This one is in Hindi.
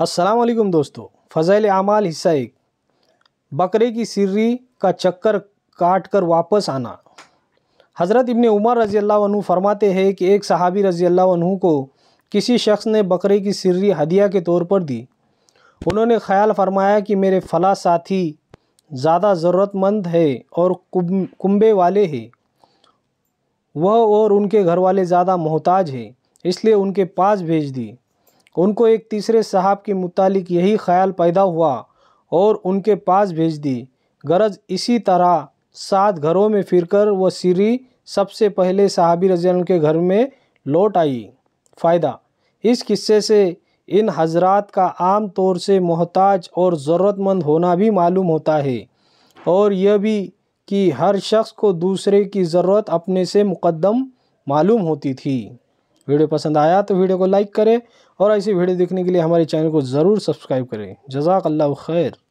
अस्सलाम दोस्तों फ़ज़ल अमाल हिस्सा एक बकरे की सिर्री का चक्कर काट कर वापस आना हज़रत इबन उमर रज़ी अल्लाह फरमाते हैं कि एक सहाबी रज़ी अल्लाह को किसी शख्स ने बकरे की सिर्री हदिया के तौर पर दी उन्होंने ख्याल फरमाया कि मेरे फला साथी ज़्यादा ज़रूरतमंद है और कुंबे वाले है वह और उनके घर वाले ज़्यादा मोहताज है इसलिए उनके पास भेज दी उनको एक तीसरे साहब के मुतालिक यही ख्याल पैदा हुआ और उनके पास भेज दी गरज इसी तरह सात घरों में फिरकर वह सीरी सबसे पहले साहबी रज के घर में लौट आई फ़ायदा इस किस्से से इन हजरात का आम तौर से मोहताज और ज़रूरतमंद होना भी मालूम होता है और यह भी कि हर शख्स को दूसरे की ज़रूरत अपने से मुकदम मालूम होती थी वीडियो पसंद आया तो वीडियो को लाइक करें और ऐसी वीडियो देखने के लिए हमारे चैनल को ज़रूर सब्सक्राइब करें जजाक अल्लाह खैर